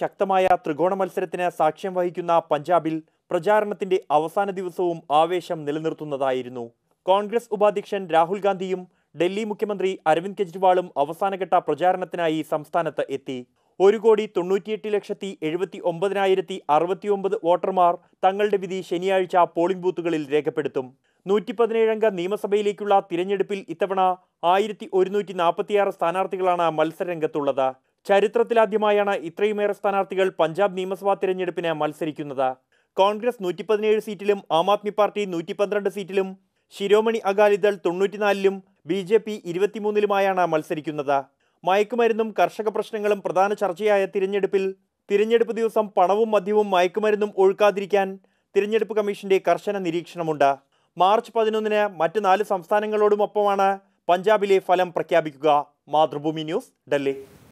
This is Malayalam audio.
ശക്തമായ ത്രികോണ മത്സരത്തിന് സാക്ഷ്യം വഹിക്കുന്ന പഞ്ചാബിൽ പ്രചാരണത്തിന്റെ അവസാന ദിവസവും ആവേശം നിലനിർത്തുന്നതായിരുന്നു കോൺഗ്രസ് ഉപാധ്യക്ഷൻ രാഹുൽ ഗാന്ധിയും ഡൽഹി മുഖ്യമന്ത്രി അരവിന്ദ് കെജ്രിവാളും അവസാനഘട്ട പ്രചാരണത്തിനായി സംസ്ഥാനത്ത് എത്തി ഒരു കോടി തൊണ്ണൂറ്റിയെട്ട് ലക്ഷത്തി എഴുപത്തി ഒമ്പതിനായിരത്തി അറുപത്തിയൊമ്പത് വോട്ടർമാർ തങ്ങളുടെ വിധി ശനിയാഴ്ച പോളിംഗ് ബൂത്തുകളിൽ രേഖപ്പെടുത്തും നൂറ്റി പതിനേഴംഗ നിയമസഭയിലേക്കുള്ള തിരഞ്ഞെടുപ്പിൽ ഇത്തവണ ആയിരത്തി ഒരുന്നൂറ്റി നാൽപ്പത്തിയാറ് സ്ഥാനാർത്ഥികളാണ് മത്സരരംഗത്തുള്ളത് ചരിത്രത്തിലാദ്യമായാണ് ഇത്രയുമേറെ സ്ഥാനാർത്ഥികൾ പഞ്ചാബ് നിയമസഭാ തിരഞ്ഞെടുപ്പിന് മത്സരിക്കുന്നത് കോൺഗ്രസ് നൂറ്റി പതിനേഴ് സീറ്റിലും ആം ആദ്മി പാർട്ടി നൂറ്റി പന്ത്രണ്ട് സീറ്റിലും ശിരോമണി അകാലിദൾ തൊണ്ണൂറ്റിനാലിലും ബി ജെ പി ഇരുപത്തിമൂന്നിലുമായാണ് മത്സരിക്കുന്നത് മയക്കുമരുന്നും കർഷക പ്രശ്നങ്ങളും പ്രധാന ചർച്ചയായ തിരഞ്ഞെടുപ്പിൽ തിരഞ്ഞെടുപ്പ് ദിവസം പണവും മദ്യവും മയക്കുമരുന്നും ഒഴുക്കാതിരിക്കാൻ തിരഞ്ഞെടുപ്പ് കമ്മീഷന്റെ കർശന നിരീക്ഷണമുണ്ട് മാർച്ച് പതിനൊന്നിന് മറ്റ് നാല് സംസ്ഥാനങ്ങളോടുമൊപ്പമാണ് പഞ്ചാബിലെ ഫലം പ്രഖ്യാപിക്കുക മാതൃഭൂമി ന്യൂസ് ഡൽഹി